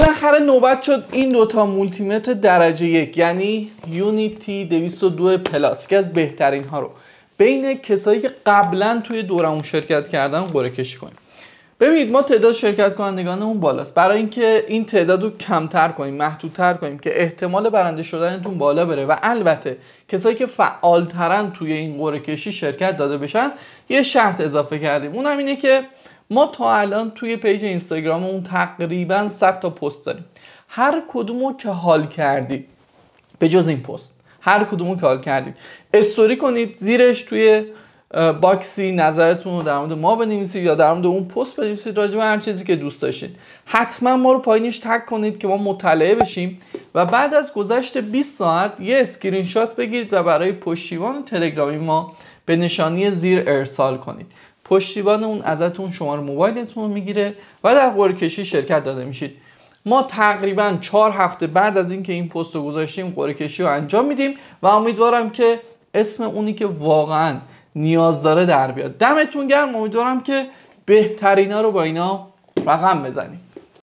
بالاخره نوبت شد این دوتا مولتیمتر درجه یک یعنی یونیتی 202 پلاس که از بهترین ها رو بین کسایی که قبلا توی دورمون شرکت کردن قرعه کشی کنیم ببینید ما تعداد شرکت اون بالاست برای اینکه این تعداد رو کمتر کنیم محدودتر کنیم که احتمال برنده شدنتون بالا بره و البته کسایی که فعالترن توی این قره کشی شرکت داده بشن یه شرط اضافه کردیم اون اینه که ما تا الان توی پیج اینستاگراممون تقریبا 100 تا پست داریم هر کدومو که حال کردید به جز این پست هر کدومو که حال کردید استوری کنید زیرش توی باکسی نظرتون رو در مورد ما بنویسید یا در مورد اون پست بنویسید راجع به هر چیزی که دوست داشتید حتما ما رو پایینش تک کنید که ما مطلعه بشیم و بعد از گذشت 20 ساعت یه اسکرین شات بگیرید و برای پشتیبان تلگرامی ما به نشانی زیر ارسال کنید پشتیبان اون ازتون شماره موبایلتون رو میگیره و در قرعه کشی شرکت داده میشید ما تقریبا چهار هفته بعد از اینکه این, این پست رو گذاشتیم قرعه کشی رو انجام میدیم و امیدوارم که اسم اونی که واقعا نیاز داره در بیاد دمتون گرم امیدوارم که بهترینا رو با اینا رقم بزنیم